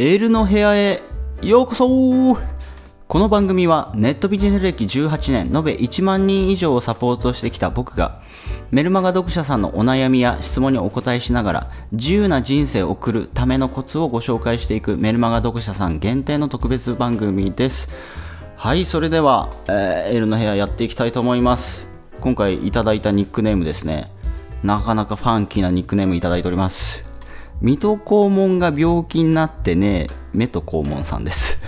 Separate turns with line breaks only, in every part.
エールの部屋へようこそこの番組はネットビジネス歴18年延べ1万人以上をサポートしてきた僕がメルマガ読者さんのお悩みや質問にお答えしながら自由な人生を送るためのコツをご紹介していくメルマガ読者さん限定の特別番組ですはいそれでは、えー、エールの部屋やっていきたいと思います今回いただいたニックネームですねなかなかファンキーなニックネームいただいております水戸黄門が病気になってね目と黄門さんです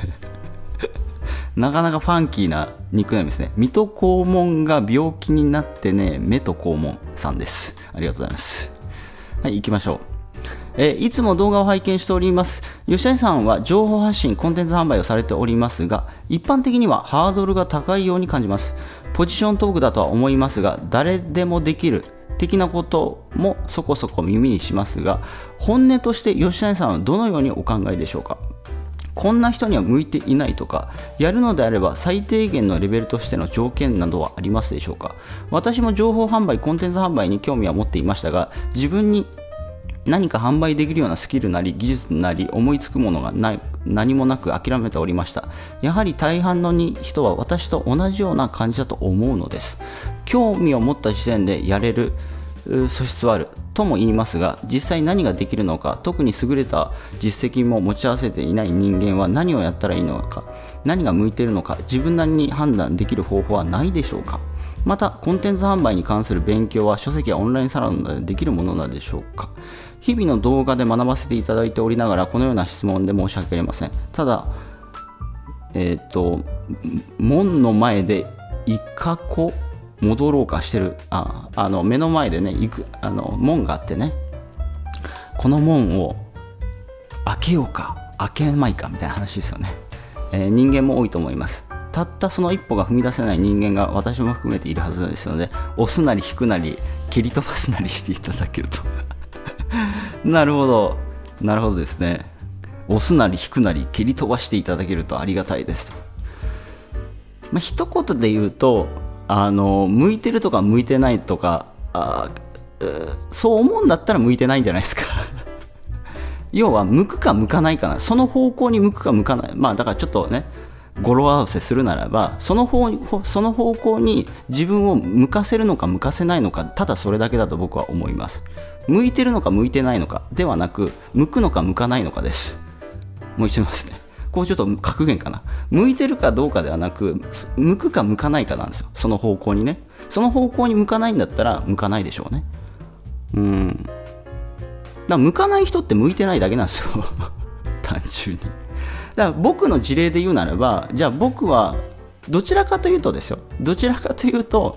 なかなかファンキーなニックネームですね水戸黄門が病気になってね目と黄門さんですありがとうございますはい行きましょうえいつも動画を拝見しております。吉谷さんは情報発信、コンテンツ販売をされておりますが、一般的にはハードルが高いように感じます。ポジショントークだとは思いますが、誰でもできる的なこともそこそこ耳にしますが本音として吉谷さんはどのようにお考えでしょうかこんな人には向いていないとかやるのであれば最低限のレベルとしての条件などはありますでしょうか私も情報販売コンテンツ販売に興味は持っていましたが自分に何か販売できるようなスキルなり技術なり思いつくものがない何もなく諦めておりましたやはり大半の人は私と同じような感じだと思うのです興味を持った時点でやれる素質はあるとも言いますが実際何ができるのか特に優れた実績も持ち合わせていない人間は何をやったらいいのか何が向いているのか自分なりに判断できる方法はないでしょうかまたコンテンツ販売に関する勉強は書籍やオンラインサロンでできるものなのでしょうか日々の動画で学ばせていただいておりながらこのような質問で申し訳ありませんただえっ、ー、と門の前でイカこ戻ろうかしてるああの目の前でね行くあの門があってねこの門を開けようか開けまいかみたいな話ですよね、えー、人間も多いと思いますたったその一歩が踏み出せない人間が私も含めているはずですので押すなり引くなり蹴り飛ばすなりしていただけるとなるほど。なるほどですね。押すなり引くなり蹴り飛ばしていただけるとありがたいですと。まあ、一言で言うと、あの、向いてるとか向いてないとか、あそう思うんだったら向いてないんじゃないですか 要は、向くか向かないかな。その方向に向くか向かない。まあ、だからちょっとね、語呂合わせするならばその方その方向に自分を向かせるのか向かせないのかただそれだけだと僕は思います向いてるのか向いてないのかではなく向くのか向かないのかですもう一度言いますねこうちょっと格言かな向いてるかどうかではなく向くか向かないかなんですよその方向にねその方向に向かないんだったら向かないでしょうねうんだから向かない人って向いてないだけなんですよ 単純にだから僕の事例で言うならばじゃあ僕はどちらかというとですよどちらかというと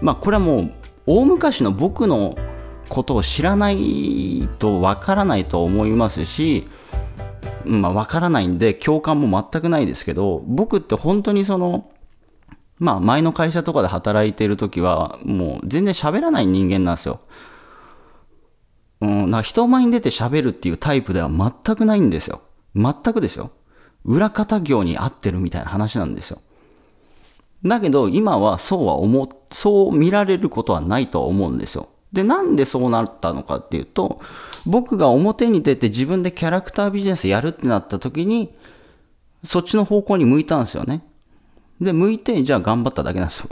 まあこれはもう大昔の僕のことを知らないとわからないと思いますし、まあ、わからないんで共感も全くないですけど僕って本当にそのまあ前の会社とかで働いてる時はもう全然喋らない人間なんですよ。うん、な人前に出て喋るっていうタイプでは全くないんですよ。全くですよ。裏方業に合ってるみたいな話なんですよ。だけど今はそうは思、そう見られることはないと思うんですよ。で、なんでそうなったのかっていうと、僕が表に出て自分でキャラクタービジネスやるってなった時に、そっちの方向に向いたんですよね。で、向いて、じゃあ頑張っただけなんですよ。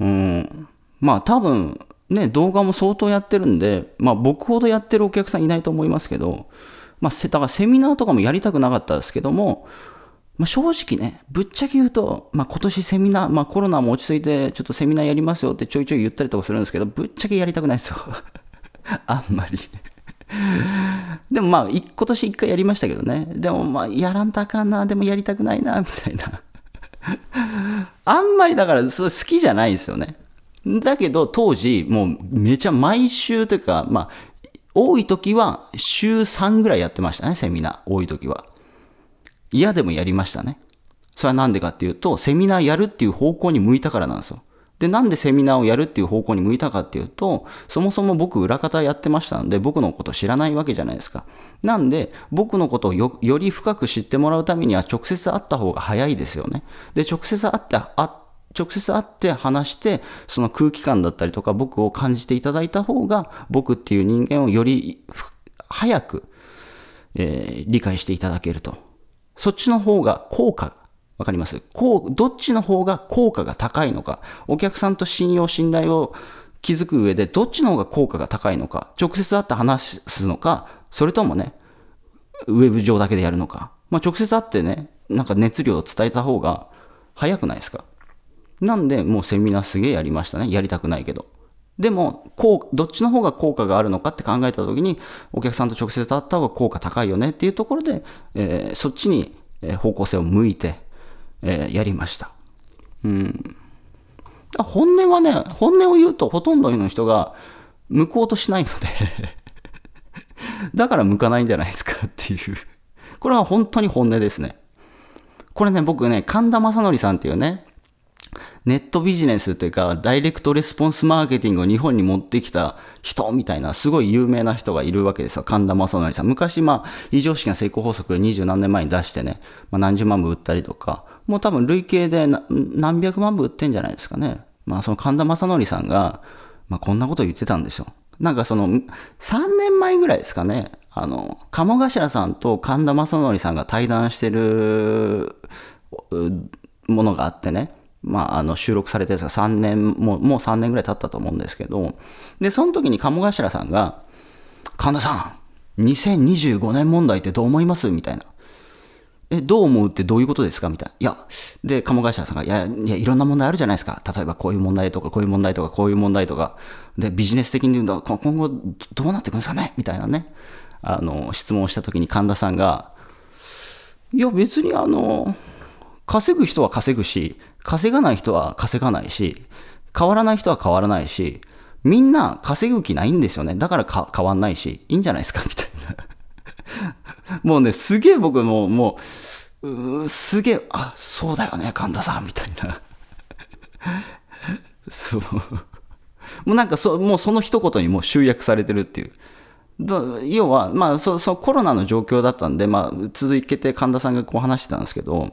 うん。まあ多分、ね、動画も相当やってるんで、まあ僕ほどやってるお客さんいないと思いますけど、まあ、だからセミナーとかもやりたくなかったですけども、まあ、正直ね、ぶっちゃけ言うと、まあ、今年セミナー、まあ、コロナも落ち着いて、ちょっとセミナーやりますよってちょいちょい言ったりとかするんですけど、ぶっちゃけやりたくないですよ。あんまり でもまあ、今年一回やりましたけどね。でもまあ、やらんとあかんな、でもやりたくないな、みたいな あんまりだから、それ好きじゃないですよね。だけど、当時、もうめちゃ毎週というか、まあ、多い時は週3ぐらいやってましたね、セミナー。多い時は。嫌でもやりましたね。それはなんでかっていうと、セミナーやるっていう方向に向いたからなんですよ。で、なんでセミナーをやるっていう方向に向いたかっていうと、そもそも僕裏方やってましたので、僕のこと知らないわけじゃないですか。なんで、僕のことをより深く知ってもらうためには直接会った方が早いですよね。で、直接会って、あ直接会って話して、その空気感だったりとか僕を感じていただいた方が、僕っていう人間をより早く、えー、理解していただけるとそっちの方が効果、わかりますこう、どっちの方が効果が高いのか、お客さんと信用、信頼を築く上で、どっちの方が効果が高いのか、直接会って話すのか、それともね、ウェブ上だけでやるのか、まあ、直接会ってね、なんか熱量を伝えた方が早くないですかなんで、もうセミナーすげえやりましたね。やりたくないけど。でも、こう、どっちの方が効果があるのかって考えた時に、お客さんと直接会った方が効果高いよねっていうところで、えー、そっちに方向性を向いて、えー、やりました。うん。本音はね、本音を言うとほとんどの人が向こうとしないので だから向かないんじゃないですかっていうこれは本当に本音ですね。これね、僕ね、神田正則さんっていうね、ネットビジネスというか、ダイレクトレスポンスマーケティングを日本に持ってきた人みたいな、すごい有名な人がいるわけですよ。神田正則さん。昔、まあ、異常識な成功法則を二十何年前に出してね、まあ、何十万部売ったりとか、もう多分累計で何百万部売ってんじゃないですかね。まあ、その神田正則さんが、まあ、こんなこと言ってたんですよ。なんかその、3年前ぐらいですかね、あの、鴨頭さんと神田正則さんが対談してるものがあってね、まあ、あの収録されんですが3年もう、もう3年ぐらい経ったと思うんですけど、で、その時に鴨頭さんが、神田さん、2025年問題ってどう思いますみたいな。え、どう思うってどういうことですかみたいな。いや、で、鴨頭さんが、いや、いや、いろんな問題あるじゃないですか。例えばこういう問題とか、こういう問題とか、こういう問題とか。で、ビジネス的に言うと、今後どうなってくんですかねみたいなね、あの、質問をした時に神田さんが、いや、別にあの、稼ぐ人は稼ぐし、稼がない人は稼がないし、変わらない人は変わらないし、みんな稼ぐ気ないんですよね。だからか変わんないし、いいんじゃないですかみたいな。もうね、すげえ僕も、もう、すげえ、あ、そうだよね、神田さん、みたいな。そう。もうなんかそ、もうその一言にもう集約されてるっていう。要は、まあそ、そコロナの状況だったんで、まあ、続けて神田さんがこう話してたんですけど、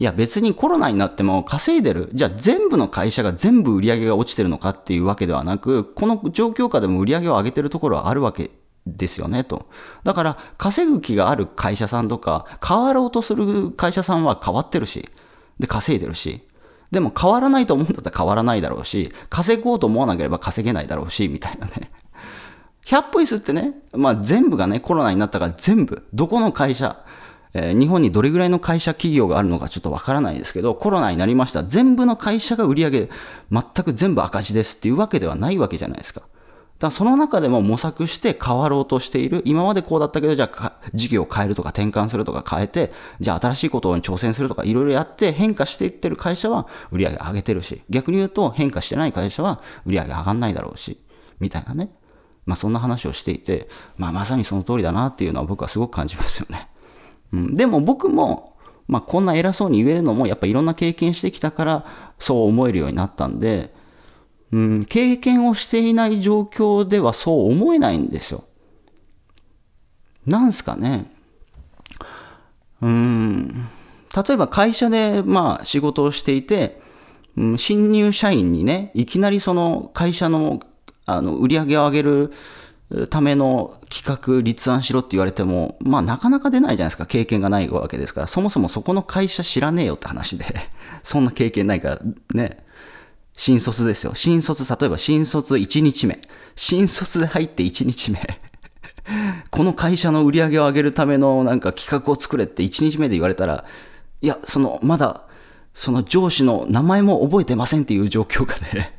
いや別にコロナになっても稼いでる。じゃあ全部の会社が全部売り上げが落ちてるのかっていうわけではなく、この状況下でも売り上げを上げてるところはあるわけですよねと。だから稼ぐ気がある会社さんとか、変わろうとする会社さんは変わってるし、で稼いでるし。でも変わらないと思うんだったら変わらないだろうし、稼ごうと思わなければ稼げないだろうし、みたいなね。100歩椅子ってね、まあ、全部がね、コロナになったから全部、どこの会社、えー、日本にどれぐらいの会社企業があるのかちょっとわからないですけど、コロナになりました。全部の会社が売り上げ、全く全部赤字ですっていうわけではないわけじゃないですか。だその中でも模索して変わろうとしている。今までこうだったけど、じゃあ事業を変えるとか転換するとか変えて、じゃあ新しいことに挑戦するとかいろいろやって変化していってる会社は売り上げ上げてるし、逆に言うと変化してない会社は売り上げ上がんないだろうし、みたいなね。まあそんな話をしていて、まあまさにその通りだなっていうのは僕はすごく感じますよね。うん、でも僕も、まあ、こんな偉そうに言えるのもやっぱいろんな経験してきたからそう思えるようになったんで、うん、経験をしていない状況ではそう思えないんですよ。なんすかね。うん。例えば会社で、まあ、仕事をしていて、うん、新入社員にね、いきなりその会社のあの売り上げを上げるための企画立案しろって言われても、まあなかなか出ないじゃないですか。経験がないわけですから、そもそもそこの会社知らねえよって話で、そんな経験ないからね。新卒ですよ。新卒、例えば新卒1日目。新卒で入って1日目。この会社の売り上げを上げるためのなんか企画を作れって1日目で言われたら、いや、そのまだ、その上司の名前も覚えてませんっていう状況下で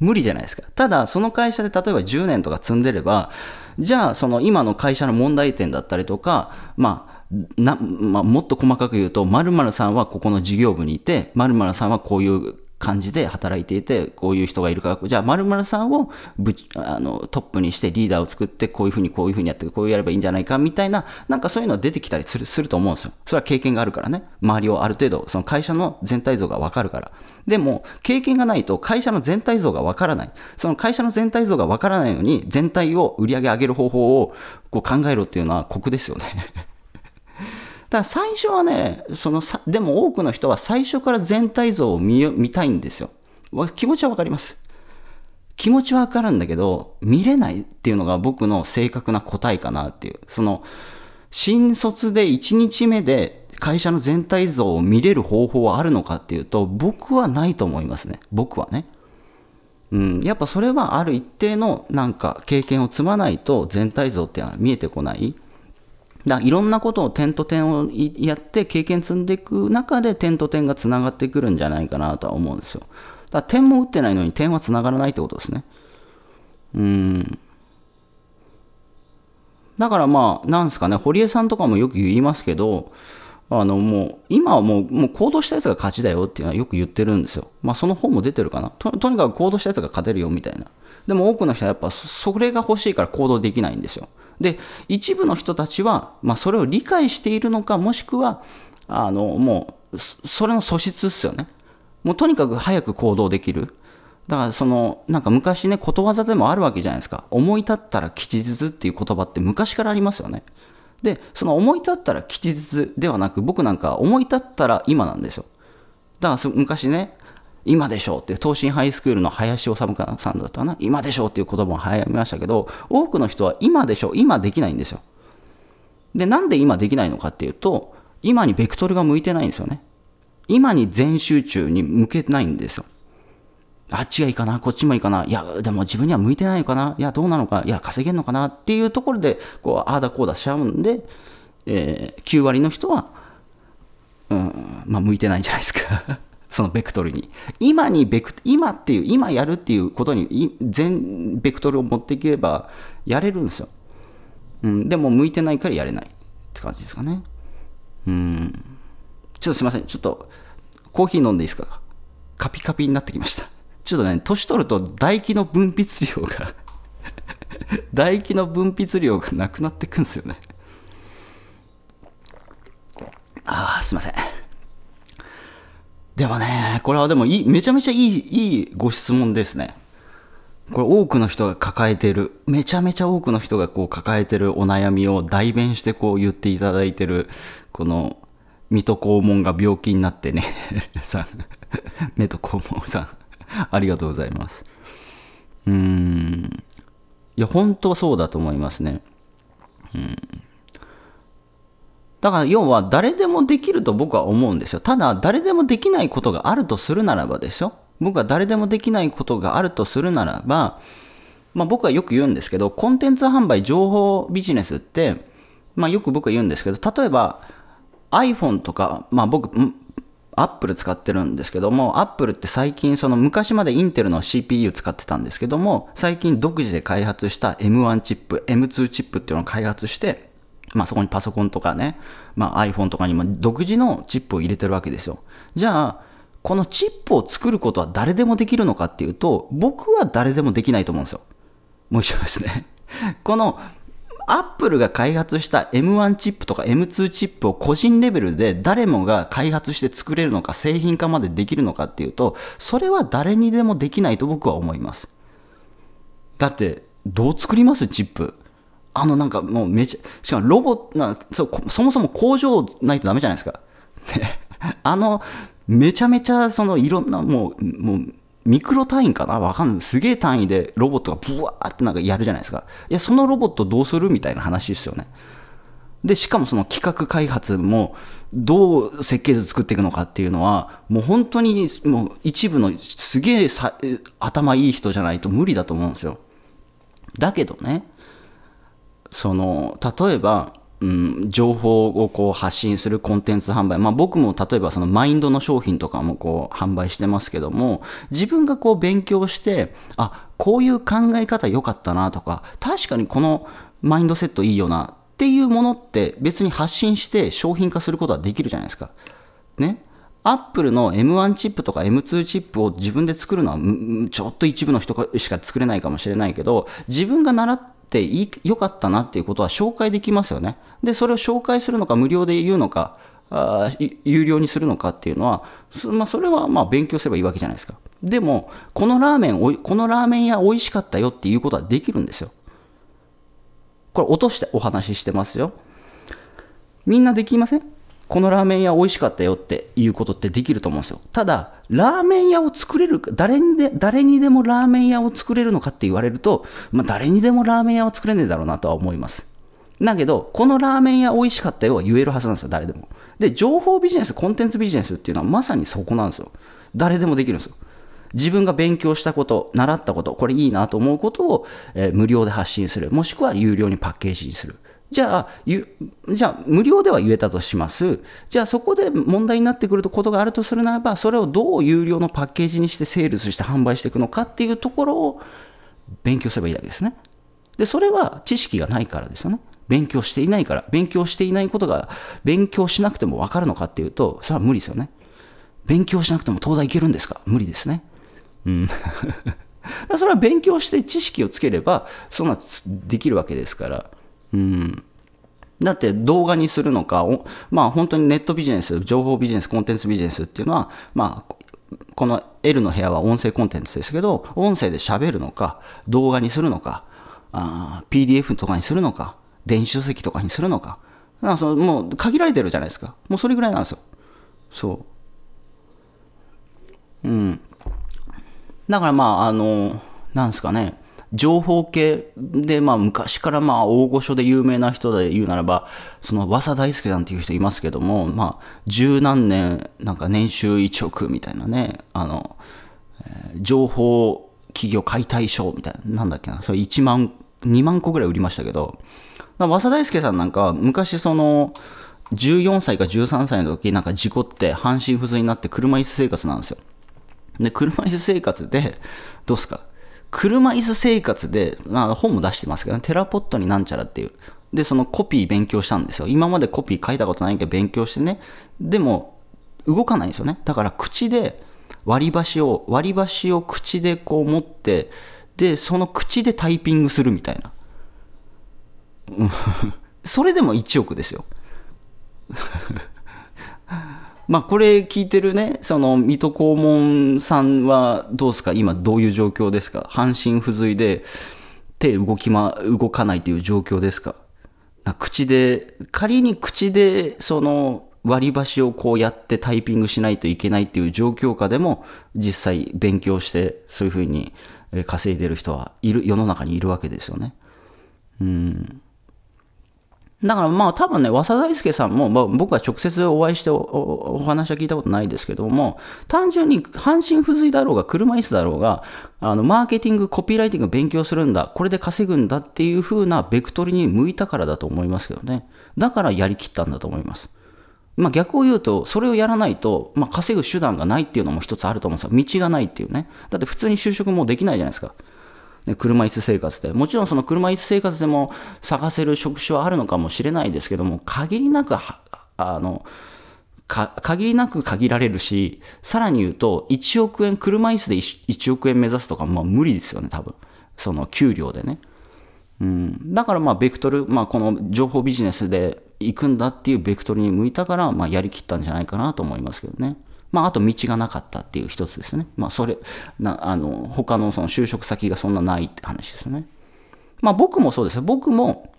無理じゃないですか。ただ、その会社で例えば10年とか積んでれば、じゃあ、その今の会社の問題点だったりとか、まあ、な、まあ、もっと細かく言うと、〇〇さんはここの事業部にいて、〇〇さんはこういう感じで働いていて、こういう人がいるから、じゃあ、〇〇さんをぶあのトップにしてリーダーを作って、こういうふうにこういうふうにやって、こうやればいいんじゃないかみたいな、なんかそういうの出てきたりするすると思うんですよ。それは経験があるからね。周りをある程度、その会社の全体像がわかるから。でも、経験がないと会社の全体像がわからない。その会社の全体像がわからないのに、全体を売り上げ上げる方法をこう考えろっていうのは酷ですよねだから最初はね、そのさ、でも多くの人は最初から全体像を見見たいんですよ。気持ちはわかります。気持ちはわかるんだけど、見れないっていうのが僕の正確な答えかなっていう。その、新卒で1日目で会社の全体像を見れる方法はあるのかっていうと、僕はないと思いますね。僕はね。うん、やっぱそれはある一定のなんか経験を積まないと全体像っていうのは見えてこない。だいろんなことを点と点をやって経験積んでいく中で点と点がつながってくるんじゃないかなとは思うんですよ。だ点も打ってないのに点はつながらないってことですね。うん。だからまあ、なんですかね、堀江さんとかもよく言いますけど、あのもう、今はもう、もう行動したやつが勝ちだよっていうのはよく言ってるんですよ。まあ、その本も出てるかなと。とにかく行動したやつが勝てるよみたいな。でも多くの人はやっぱそれが欲しいから行動できないんですよ。で、一部の人たちは、まあ、それを理解しているのか、もしくは、あの、もう、それの素質っすよね。もうとにかく早く行動できる。だからその、なんか昔ね、ことわざでもあるわけじゃないですか。思い立ったら吉日っていう言葉って昔からありますよね。で、その思い立ったら吉日ではなく、僕なんか思い立ったら今なんですよ。だから昔ね、今でしょうって、東進ハイスクールの林修さんだったかな、今でしょうっていう言葉も早めましたけど、多くの人は今でしょう、今できないんですよ。で、なんで今できないのかっていうと、今にベクトルが向いてないんですよね。今に全集中に向けないんですよ。あっちがいいかな、こっちもいいかな、いや、でも自分には向いてないのかな、いや、どうなのか、いや、稼げんのかなっていうところで、こう、ああだこうだしちゃうんで、えー、9割の人は、うん、まあ、向いてないんじゃないですかそのベクトルに。今にベク、今っていう、今やるっていうことに、全ベクトルを持っていければ、やれるんですよ。うん、でも、向いてないからやれないって感じですかね。うん。ちょっとすいません。ちょっと、コーヒー飲んでいいですかカピカピになってきました。ちょっとね、年取ると唾液の分泌量が 唾液の分泌量がなくなってくんですよね。ああ、すいません。でもね、これはでもいい、めちゃめちゃいい、いいご質問ですね。これ多くの人が抱えてる、めちゃめちゃ多くの人がこう抱えてるお悩みを代弁してこう言っていただいてる、この、水戸黄門が病気になってね、さん、目と肛門さん、ありがとうございます。うーん。いや、本当そうだと思いますね。うん。だから要は誰でもできると僕は思うんですよ。ただ誰でもできないことがあるとするならばですよ。僕は誰でもできないことがあるとするならば、まあ僕はよく言うんですけど、コンテンツ販売情報ビジネスって、まあよく僕は言うんですけど、例えば iPhone とか、まあ僕、アップル使ってるんですけども、アップルって最近、その昔までインテルの CPU 使ってたんですけども、最近独自で開発した M1 チップ、M2 チップっていうのを開発して、まあ、そこにパソコンとかね、まあ、iPhone とかにも独自のチップを入れてるわけですよ。じゃあ、このチップを作ることは誰でもできるのかっていうと、僕は誰でもできないと思うんですよ。もう一度ですね。この Apple が開発した M1 チップとか M2 チップを個人レベルで誰もが開発して作れるのか製品化までできるのかっていうとそれは誰にでもできないと僕は思いますだってどう作りますチップあのなんかもうめちゃ、しかもロボットそ、そもそも工場ないとダメじゃないですか。あの、めちゃめちゃそのいろんなもう、もう、ミクロ単位かなわかんない。すげえ単位でロボットがブワーってなんかやるじゃないですか。いや、そのロボットどうするみたいな話ですよね。で、しかもその企画開発もどう設計図作っていくのかっていうのは、もう本当にもう一部のすげえ頭いい人じゃないと無理だと思うんですよ。だけどね、その例えば、うん、情報をこう発信するコンテンツ販売、まあ、僕も例えばそのマインドの商品とかもこう販売してますけども自分がこう勉強してあこういう考え方良かったなとか確かにこのマインドセットいいよなっていうものって別に発信して商品化することはできるじゃないですか。ね、アップルの M1 チップとか M2 チップを自分で作るのはちょっと一部の人しか作れないかもしれないけど自分が習っっていい良かったなっていうことは紹介できますよね。で、それを紹介するのか、無料で言うのか、あ有料にするのかっていうのは、そ,、まあ、それはまあ勉強すればいいわけじゃないですか。でも、このラーメンこのラーメン屋美味しかったよっていうことはできるんですよ。これ落としてお話ししてますよ。みんなできませんこのラーメン屋美味しかったよっていうことってできると思うんですよ。ただ、ラーメン屋を作れるか、誰にで、誰にでもラーメン屋を作れるのかって言われると、まあ、誰にでもラーメン屋は作れねえだろうなとは思います。だけど、このラーメン屋美味しかったよは言えるはずなんですよ、誰でも。で、情報ビジネス、コンテンツビジネスっていうのはまさにそこなんですよ。誰でもできるんですよ。自分が勉強したこと、習ったこと、これいいなと思うことを、えー、無料で発信する、もしくは有料にパッケージにする。じゃあ、じゃあ無料では言えたとします。じゃあそこで問題になってくることがあるとするならば、それをどう有料のパッケージにしてセールスして販売していくのかっていうところを勉強すればいいだけですね。で、それは知識がないからですよね。勉強していないから、勉強していないことが勉強しなくても分かるのかっていうと、それは無理ですよね。勉強しなくても東大行けるんですか無理ですね。うん。それは勉強して知識をつければ、そんなできるわけですから。うん。だって動画にするのか、まあ本当にネットビジネス、情報ビジネス、コンテンツビジネスっていうのは、まあこの L の部屋は音声コンテンツですけど、音声で喋るのか、動画にするのか、PDF とかにするのか、電子書籍とかにするのか、だそのもう限られてるじゃないですか。もうそれぐらいなんですよ。そう。うん。だからまあ、あの、なんですかね。情報系で、まあ、昔からまあ大御所で有名な人で言うならば、その和佐大輔さんっていう人いますけども、まあ、十何年、なんか年収1億みたいなね、あの、え情報企業解体賞みたいな、なんだっけな、それ1万、2万個ぐらい売りましたけど、和佐大輔さんなんか昔その、14歳か13歳の時なんか事故って半身不随になって車椅子生活なんですよ。で、車椅子生活で、どうすか車椅子生活で、まあ、本も出してますけど、ね、テラポットになんちゃらっていう。で、そのコピー勉強したんですよ。今までコピー書いたことないけど勉強してね。でも、動かないんですよね。だから口で割り箸を、割り箸を口でこう持って、で、その口でタイピングするみたいな。それでも1億ですよ。まあ、これ聞いてるね、その水戸黄門さんはどうですか、今どういう状況ですか、半身不随で手動き、ま、動かないという状況ですか。か口で、仮に口でその割り箸をこうやってタイピングしないといけないっていう状況下でも、実際勉強して、そういうふうに稼いでる人はいる、世の中にいるわけですよね。うんだからまあ多分ね、和田大輔さんも、まあ、僕は直接お会いしてお話は聞いたことないですけども、単純に半身不随だろうが車椅子だろうが、あのマーケティング、コピーライティング勉強するんだ、これで稼ぐんだっていう風なベクトルに向いたからだと思いますけどね。だからやりきったんだと思います。まあ、逆を言うと、それをやらないと、まあ、稼ぐ手段がないっていうのも一つあると思うんですよ。道がないっていうね。だって普通に就職もできないじゃないですか。車椅子生活で。もちろんその車椅子生活でも探せる職種はあるのかもしれないですけども、限りなく、あの、限りなく限られるし、さらに言うと、1億円、車椅子で 1, 1億円目指すとか、まあ無理ですよね、多分。その給料でね。うん、だからまあベクトル、まあ、この情報ビジネスで行くんだっていうベクトルに向いたから、まあ、やりきったんじゃないかなと思いますけどね。まあ、あと道がなかったっていう一つですね。まあ、それ、なあの、他のその就職先がそんなないって話ですよね。まあ、僕もそうですよ。僕も、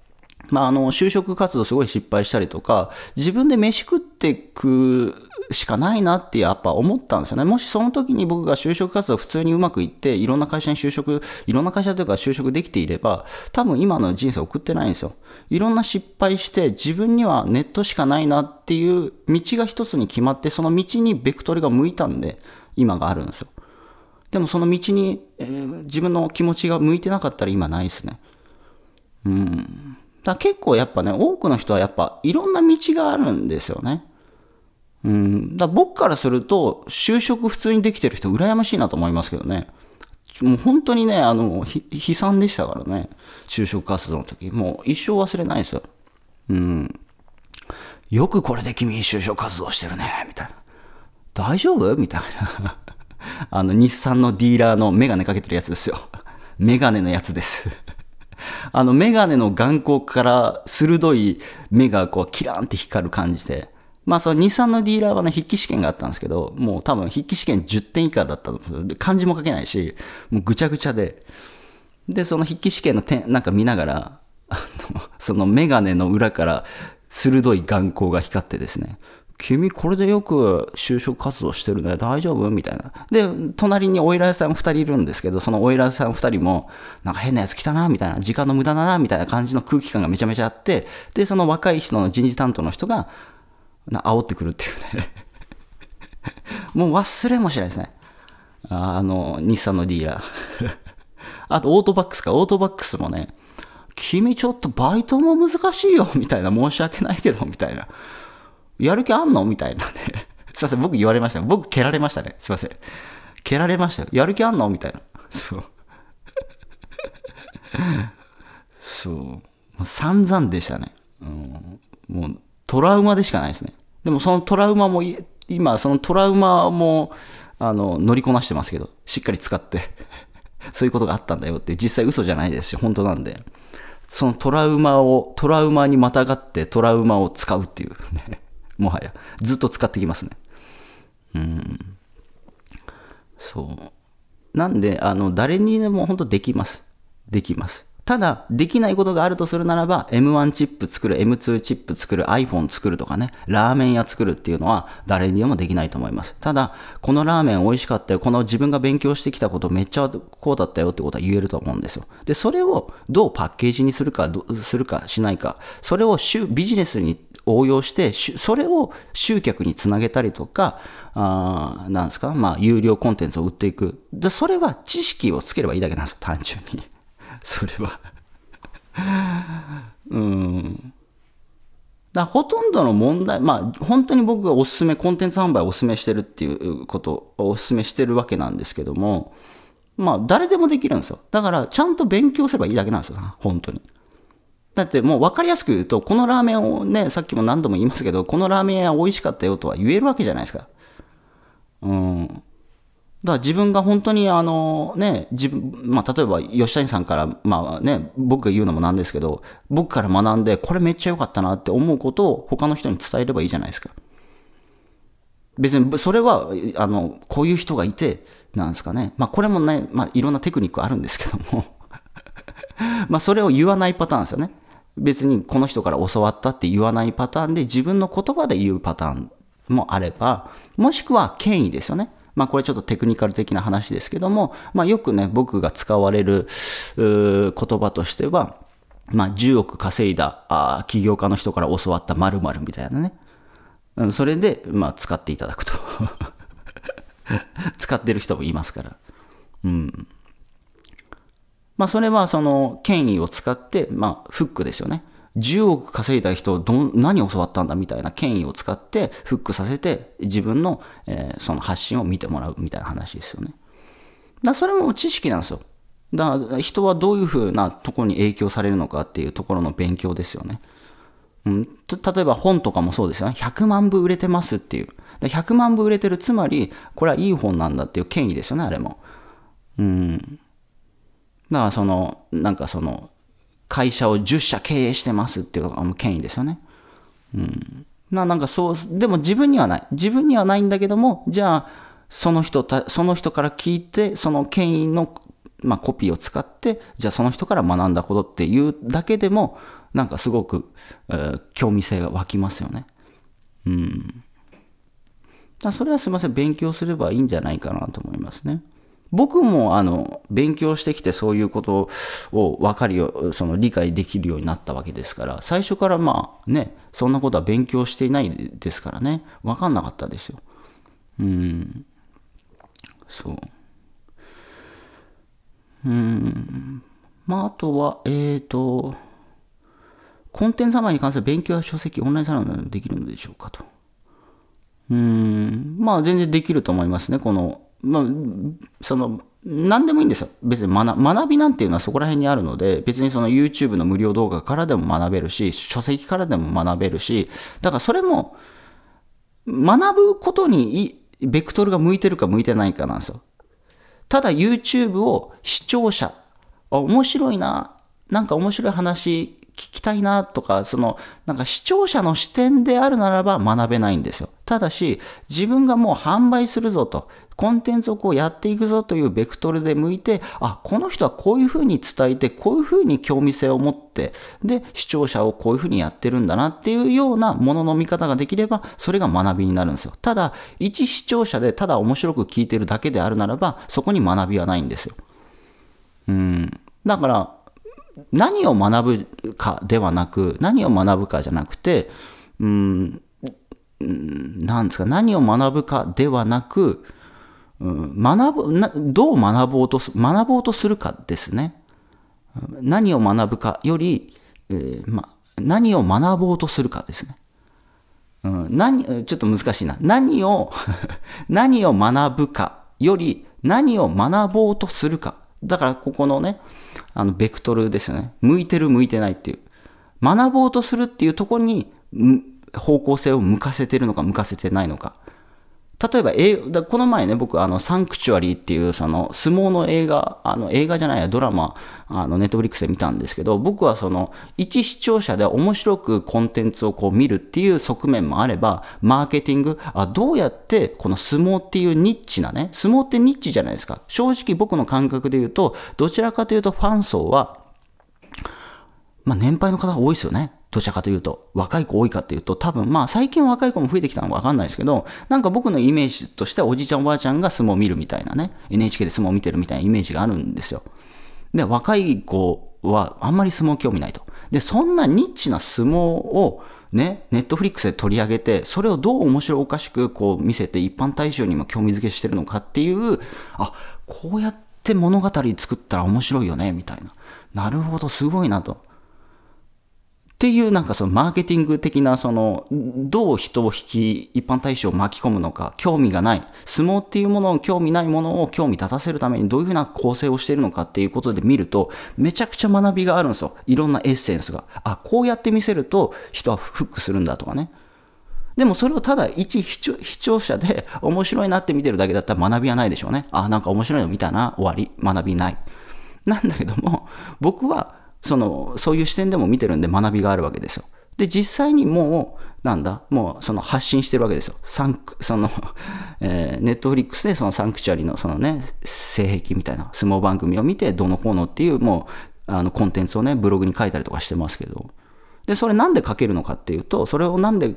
まあ、あの就職活動すごい失敗したりとか自分で飯食ってくしかないなってやっぱ思ったんですよねもしその時に僕が就職活動普通にうまくいっていろんな会社に就職いろんな会社というか就職できていれば多分今の人生送ってないんですよいろんな失敗して自分にはネットしかないなっていう道が一つに決まってその道にベクトルが向いたんで今があるんですよでもその道に、えー、自分の気持ちが向いてなかったら今ないですねうんだ結構やっぱね、多くの人はやっぱいろんな道があるんですよね。うん、だ僕からすると、就職普通にできてる人、羨ましいなと思いますけどね。もう本当にね、あの、悲惨でしたからね。就職活動の時。もう一生忘れないですよ。うん。よくこれで君就職活動してるね、みたいな。大丈夫みたいな。あの、日産のディーラーのメガネかけてるやつですよ。メガネのやつですあの、メガネの眼光から鋭い目がこう、キラーンって光る感じで。まあ、その23のディーラーはね、筆記試験があったんですけど、もう多分筆記試験10点以下だったと思う漢字も書けないし、もうぐちゃぐちゃで。で、その筆記試験の点、なんか見ながら、あの、そのメガネの裏から鋭い眼光が光ってですね、君これでよく就職活動してるね大丈夫みたいなで隣にお依頼さん2人いるんですけどそのお依頼さん2人もなんか変なやつ来たなみたいな時間の無駄だなみたいな感じの空気感がめちゃめちゃあってでその若い人の人事担当の人がな煽ってくるっていうね もう忘れもしないですねあの日産のディーラー あとオートバックスかオートバックスもね君ちょっとバイトも難しいよみたいな申し訳ないけどみたいなやる気あんのみたいなね。すいません、僕言われました。僕蹴られましたね。すいません。蹴られましたよ。やる気あんのみたいな。そう。そう。もう散々でしたね。うん。もうトラウマでしかないですね。でもそのトラウマも、今、そのトラウマも、あの、乗りこなしてますけど、しっかり使って そういうことがあったんだよって、実際嘘じゃないですし、本当なんで、そのトラウマを、トラウマにまたがってトラウマを使うっていうねもはや。ずっと使ってきますね。うん。そう。なんで、あの、誰にでも本当できます。できます。ただ、できないことがあるとするならば、M1 チップ作る、M2 チップ作る、iPhone 作るとかね、ラーメン屋作るっていうのは誰にでもできないと思います。ただ、このラーメン美味しかったよ、この自分が勉強してきたことめっちゃこうだったよってことは言えると思うんですよ。で、それをどうパッケージにするか、するかしないか、それをビジネスに応用して、それを集客につなげたりとか、あなんですか、まあ、有料コンテンツを売っていく。で、それは知識をつければいいだけなんですよ、単純に。それは うんだほとんどの問題、まあ、本当に僕がおすすめ、コンテンツ販売をおすすめしてるっていうこと、おすすめしてるわけなんですけども、まあ、誰でもできるんですよ。だから、ちゃんと勉強すればいいだけなんですよ、本当に。だってもう分かりやすく言うと、このラーメンをね、さっきも何度も言いますけど、このラーメン屋美味しかったよとは言えるわけじゃないですか。うん。だから自分が本当にあのね、自分、まあ、例えば吉谷さんから、まあね、僕が言うのもなんですけど、僕から学んで、これめっちゃ良かったなって思うことを他の人に伝えればいいじゃないですか。別に、それは、あの、こういう人がいて、なんですかね。まあ、これもね、まあ、いろんなテクニックあるんですけども まあ、それを言わないパターンですよね。別にこの人から教わったって言わないパターンで、自分の言葉で言うパターンもあれば、もしくは権威ですよね。まあ、これちょっとテクニカル的な話ですけども、まあ、よくね、僕が使われる言葉としては、まあ、10億稼いだあ起業家の人から教わった〇〇みたいなね。それで、まあ、使っていただくと 使ってる人もいますから。うん。まあ、それはその権威を使って、まあ、フックですよね。10億稼いだ人をど何を教わったんだみたいな権威を使ってフックさせて自分の、えー、その発信を見てもらうみたいな話ですよね。だそれも知識なんですよ。だから人はどういうふうなところに影響されるのかっていうところの勉強ですよね。うん、例えば本とかもそうですよね。100万部売れてますっていう。100万部売れてる、つまり、これはいい本なんだっていう権威ですよね、あれも。うん。だからその、なんかその、会社を10社経営してますっていうのがもう権威ですよね。うん。まあなんかそう、でも自分にはない。自分にはないんだけども、じゃあ、その人た、その人から聞いて、その権威の、まあ、コピーを使って、じゃあその人から学んだことっていうだけでも、なんかすごく、えー、興味性が湧きますよね。うん。それはすみません、勉強すればいいんじゃないかなと思いますね。僕もあの勉強してきてそういうことを分かるよその理解できるようになったわけですから最初からまあねそんなことは勉強していないですからね分かんなかったですようんそううんまああとはえっ、ー、とコンテンツ様に関する勉強や書籍オンラインサロンでできるのでしょうかとうんまあ全然できると思いますねこのまあ、その何でもいいんですよ別に学びなんていうのはそこら辺にあるので別にその YouTube の無料動画からでも学べるし書籍からでも学べるしだからそれも学ぶことにベクトルが向いてるか向いてないかなんですよただ YouTube を視聴者あ面白いななんか面白い話聞きたいなとかそのなんか視聴者の視点であるならば学べないんですよただし、自分がもう販売するぞと、コンテンツをこうやっていくぞというベクトルで向いて、あ、この人はこういうふうに伝えて、こういうふうに興味性を持って、で、視聴者をこういうふうにやってるんだなっていうようなものの見方ができれば、それが学びになるんですよ。ただ、一視聴者でただ面白く聞いてるだけであるならば、そこに学びはないんですよ。うん。だから、何を学ぶかではなく、何を学ぶかじゃなくて、うん、何ですか何を学ぶかではなく、うん、学ぶなどう学ぼうと学ぼうとするかですね。何を学ぶかより、えーま、何を学ぼうとするかですね。うん、何ちょっと難しいな。何を 何を学ぶかより何を学ぼうとするか。だからここのね、あのベクトルですよね。向いてる向いてないっていう。学ぼうとするっていうところに方向性を向かせてるのか向かせてないのか例えばこの前ね僕あのサンクチュアリーっていうその相撲の映画あの映画じゃないやドラマあのネットフリックスで見たんですけど僕はその一視聴者で面白くコンテンツをこう見るっていう側面もあればマーケティングあどうやってこの相撲っていうニッチなね相撲ってニッチじゃないですか正直僕の感覚で言うとどちらかというとファン層はまあ年配の方が多いですよね。どちらかというと、若い子多いかというと、多分まあ最近若い子も増えてきたのかわかんないですけど、なんか僕のイメージとしてはおじいちゃんおばあちゃんが相撲を見るみたいなね、NHK で相撲を見てるみたいなイメージがあるんですよ。で、若い子はあんまり相撲興味ないと。で、そんなニッチな相撲をね、ネットフリックスで取り上げて、それをどう面白おかしくこう見せて一般大衆にも興味づけしてるのかっていう、あ、こうやって物語作ったら面白いよね、みたいな。なるほど、すごいなと。っていうなんかそのマーケティング的なそのどう人を引き一般大衆を巻き込むのか興味がない相撲っていうものを興味ないものを興味立たせるためにどういうふうな構成をしているのかっていうことで見るとめちゃくちゃ学びがあるんですよいろんなエッセンスがあこうやって見せると人はフックするんだとかねでもそれをただ一視聴者で面白いなって見てるだけだったら学びはないでしょうねあなんか面白いの見たな終わり学びないなんだけども僕はその、そういう視点でも見てるんで学びがあるわけですよ。で、実際にもう、なんだ、もうその発信してるわけですよ。サンク、その、えー、ネットフリックスでそのサンクチュアリのそのね、性癖みたいな相撲番組を見て、どのこうのっていう、もう、あの、コンテンツをね、ブログに書いたりとかしてますけど。で、それなんで書けるのかっていうと、それをなんで、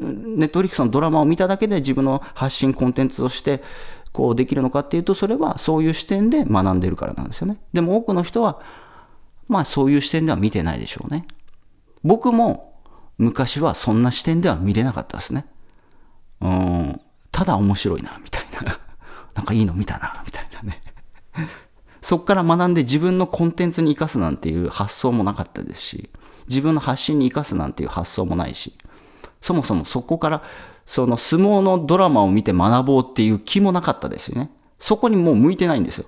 ネットフリックスのドラマを見ただけで自分の発信コンテンツをして、こうできるのかっていうと、それはそういう視点で学んでるからなんですよね。でも多くの人は、まあそういう視点では見てないでしょうね。僕も昔はそんな視点では見れなかったですね。うん、ただ面白いな、みたいな。なんかいいの見たな、みたいなね。そっから学んで自分のコンテンツに生かすなんていう発想もなかったですし、自分の発信に生かすなんていう発想もないし、そもそもそこからその相撲のドラマを見て学ぼうっていう気もなかったですよね。そこにもう向いてないんですよ。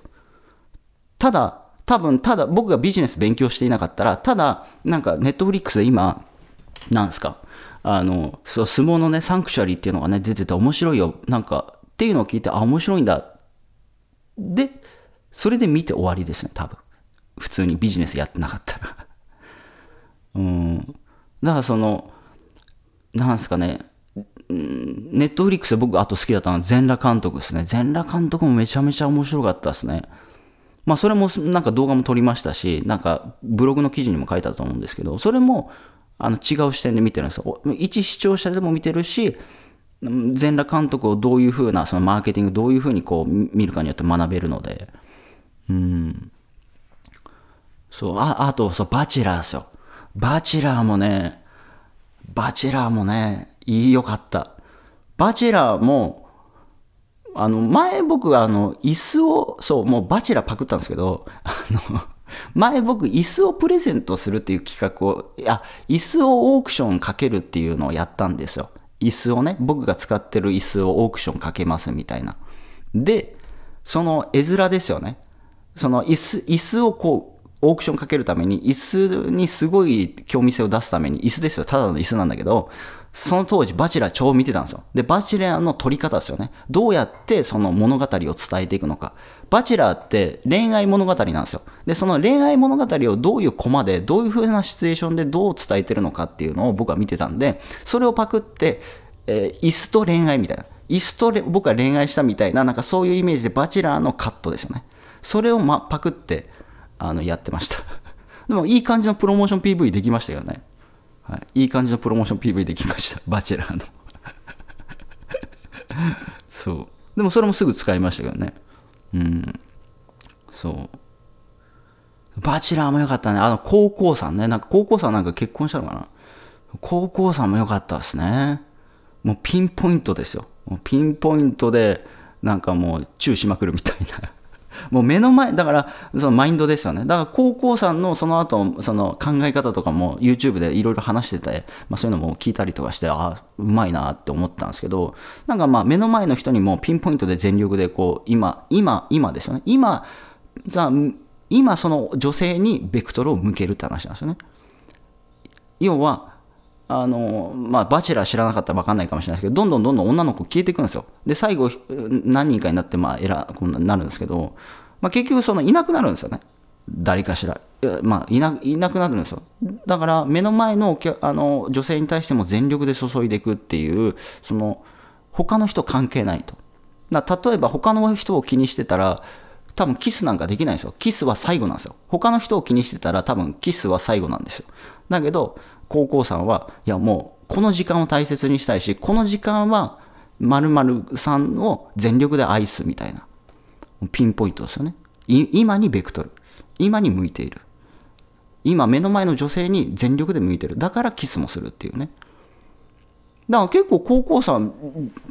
ただ多分ただ僕がビジネス勉強していなかったら、ただなんかネットフリックスで今、なんですか、あの、相撲のね、サンクシュアリーっていうのがね、出てて面白いよ、なんかっていうのを聞いて、あ、面白いんだ。で、それで見て終わりですね、多分。普通にビジネスやってなかったら うん。だからその、なんですかね、ネットフリックスで僕あと好きだったのは全裸監督ですね。全裸監督もめちゃめちゃ面白かったですね。まあ、それもなんか動画も撮りましたし、なんかブログの記事にも書いてあったと思うんですけど、それもあの違う視点で見てるんですよ。一視聴者でも見てるし、全裸監督をどういうふうな、そのマーケティングどういうふうにこう見るかによって学べるので、うん。そう、ああと、そう、バチェラーですよ。バチェラーもね、バチェラーもね、良かった。バチェラーも、あの、前僕、あの、椅子を、そう、もうバチェラパクったんですけど、あの、前僕、椅子をプレゼントするっていう企画を、いや、椅子をオークションかけるっていうのをやったんですよ。椅子をね、僕が使ってる椅子をオークションかけますみたいな。で、その絵面ですよね。その椅子、椅子をこう、オークションかけるために、椅子にすごい興味性を出すために、椅子ですよ、ただの椅子なんだけど、その当時、バチェラー超見てたんですよ。で、バチェラーの撮り方ですよね。どうやってその物語を伝えていくのか。バチェラーって恋愛物語なんですよ。で、その恋愛物語をどういうコマで、どういう風なシチュエーションでどう伝えてるのかっていうのを僕は見てたんで、それをパクって、えー、椅子と恋愛みたいな。椅子と僕は恋愛したみたいな、なんかそういうイメージでバチェラーのカットですよね。それを、ま、パクって、あの、やってました。でもいい感じのプロモーション PV できましたよね。はい、いい感じのプロモーション PV できました。バチェラーのそう。でもそれもすぐ使いましたけどね。うん。そう。バチェラーも良かったね。あの、高校さんね。なんか高校さんなんか結婚したのかな。高校さんも良かったですね。もうピンポイントですよ。もうピンポイントで、なんかもうチューしまくるみたいなもう目の前、だから、そのマインドですよね。だから、高校さんのその後、その考え方とかも YouTube でいろいろ話してて、まあ、そういうのも聞いたりとかして、ああ、うまいなって思ったんですけど、なんかまあ、目の前の人にもピンポイントで全力で、こう、今、今、今ですよね。今、さ今その女性にベクトルを向けるって話なんですよね。要は、あの、まあ、バチェラー知らなかったら分かんないかもしれないですけど、どんどんどんどん女の子消えていくんですよ。で、最後、何人かになって、まあ、えら、こんななるんですけど、まあ、結局、その、いなくなるんですよね。誰かしら。まあ、いな、いなくなるんですよ。だから、目の前の、あの、女性に対しても全力で注いでいくっていう、その、他の人関係ないと。だ例えば、他の人を気にしてたら、多分キスなんかできないんですよ。キスは最後なんですよ。他の人を気にしてたら多分キスは最後なんですよ。だけど、高校さんは、いやもう、この時間を大切にしたいし、この時間は、まるさんを全力で愛すみたいな。ピンポイントですよね。今にベクトル。今に向いている。今目の前の女性に全力で向いてる。だからキスもするっていうね。だから結構高校さん、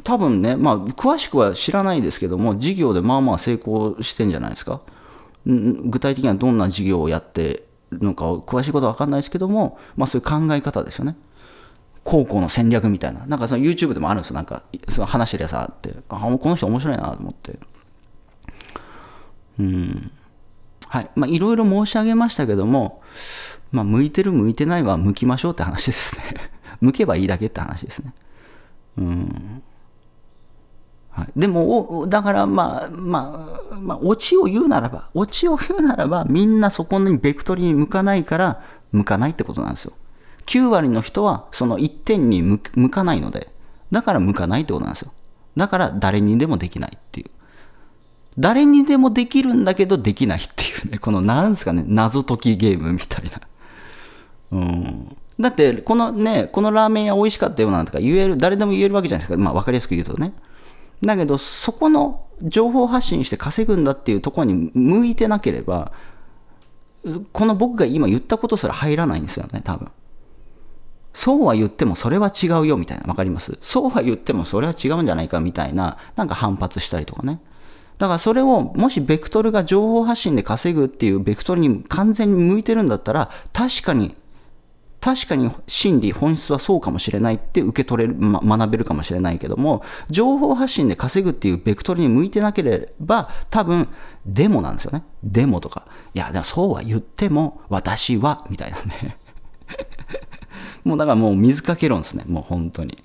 多分ね、まあ詳しくは知らないですけども、事業でまあまあ成功してんじゃないですか。具体的にはどんな事業をやってのか詳しいことは分かんないですけども、まあ、そういう考え方ですよね。高校の戦略みたいな、なんかその YouTube でもあるんですよ、なんかその話してるやつあって、あ、この人面白いなと思って。うん。はい。まあ、いろいろ申し上げましたけども、まあ、向いてる、向いてないは向きましょうって話ですね。向けばいいだけって話ですね。うん。はい、でもだからまあまあまあオチを言うならばオチを言うならばみんなそこにベクトリーに向かないから向かないってことなんですよ9割の人はその1点に向かないのでだから向かないってことなんですよだから誰にでもできないっていう誰にでもできるんだけどできないっていうねこのなんですかね謎解きゲームみたいなうんだってこのねこのラーメン屋美味しかったよなんとか言える誰でも言えるわけじゃないですかまあ分かりやすく言うとねだけど、そこの情報発信して稼ぐんだっていうところに向いてなければ、この僕が今言ったことすら入らないんですよね、多分。そうは言ってもそれは違うよみたいな、わかりますそうは言ってもそれは違うんじゃないかみたいな、なんか反発したりとかね。だからそれをもしベクトルが情報発信で稼ぐっていうベクトルに完全に向いてるんだったら確かに確かに真理、本質はそうかもしれないって受け取れる、ま、学べるかもしれないけども、情報発信で稼ぐっていうベクトルに向いてなければ、多分、デモなんですよね。デモとか。いや、でもそうは言っても、私は、みたいなね。もうだからもう水かけ論ですね。もう本当に。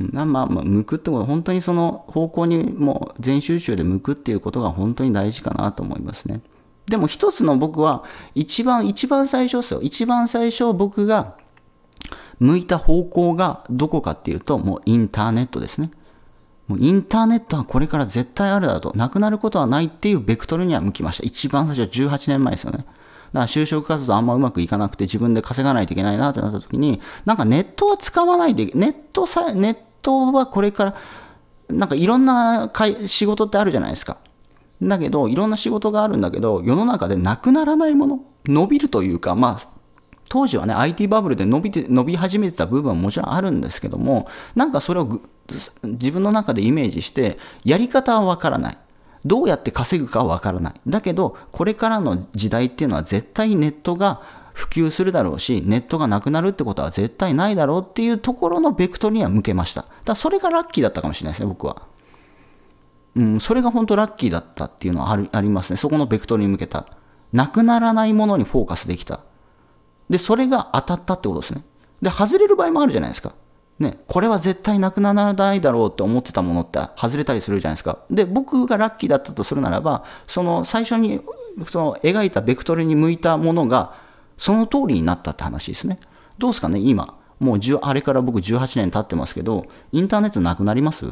まあまあ、向くってことは、本当にその方向にもう全集中で向くっていうことが本当に大事かなと思いますね。でも一つの僕は、一番、一番最初ですよ。一番最初僕が向いた方向がどこかっていうと、もうインターネットですね。もうインターネットはこれから絶対あるだと、なくなることはないっていうベクトルには向きました。一番最初は18年前ですよね。だから就職活動あんまうまくいかなくて自分で稼がないといけないなってなった時に、なんかネットは使わないで、ネットさ、ネットはこれから、なんかいろんな仕事ってあるじゃないですか。だけど、いろんな仕事があるんだけど、世の中でなくならないもの、伸びるというか、まあ、当時はね、IT バブルで伸びて、伸び始めてた部分はもちろんあるんですけども、なんかそれを自分の中でイメージして、やり方はわからない。どうやって稼ぐかはわからない。だけど、これからの時代っていうのは絶対ネットが普及するだろうし、ネットがなくなるってことは絶対ないだろうっていうところのベクトルには向けました。だそれがラッキーだったかもしれないですね、僕は。うん、それが本当ラッキーだったっていうのはありますね。そこのベクトルに向けた。なくならないものにフォーカスできた。で、それが当たったってことですね。で、外れる場合もあるじゃないですか。ね、これは絶対なくならないだろうって思ってたものって外れたりするじゃないですか。で、僕がラッキーだったとするならば、その最初にその描いたベクトルに向いたものが、その通りになったって話ですね。どうですかね、今。もう10あれから僕18年経ってますけど、インターネットなくなります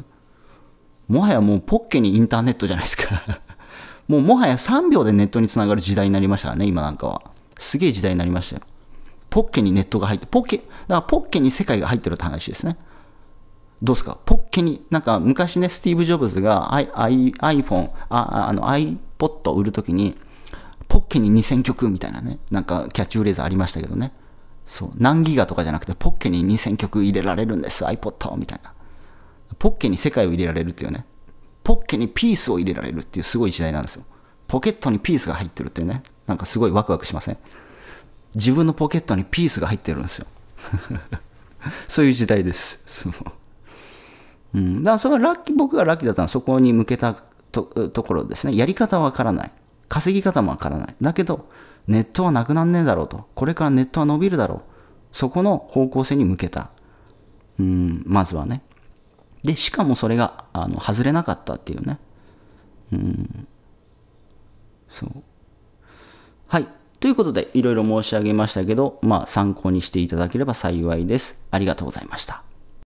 もはやもうポッケにインターネットじゃないですか もうもはや3秒でネットにつながる時代になりましたからね、今なんかは。すげえ時代になりましたよ。ポッケにネットが入って、ポッケ、だからポッケに世界が入ってるって話ですね。どうですかポッケに、なんか昔ね、スティーブ・ジョブズが I p h o n e ああの iPod 売るときに、ポッケに2000曲みたいなね、なんかキャッチフレーズありましたけどね。そう、何ギガとかじゃなくて、ポッケに2000曲入れられるんです、iPod みたいな。ポッケに世界を入れられるっていうね、ポッケにピースを入れられるっていうすごい時代なんですよ。ポケットにピースが入ってるっていうね、なんかすごいワクワクしません自分のポケットにピースが入ってるんですよ。そういう時代です。そ ううん、だからそれはラッキー、僕がラッキーだったのはそこに向けたとところですね。やり方はわからない。稼ぎ方もわからない。だけど、ネットはなくなんねえだろうと。これからネットは伸びるだろう。そこの方向性に向けた。うん、まずはね。で、しかもそれが、あの、外れなかったっていうね。うん。そう。はい。ということで、いろいろ申し上げましたけど、まあ、参考にしていただければ幸いです。ありがとうございました。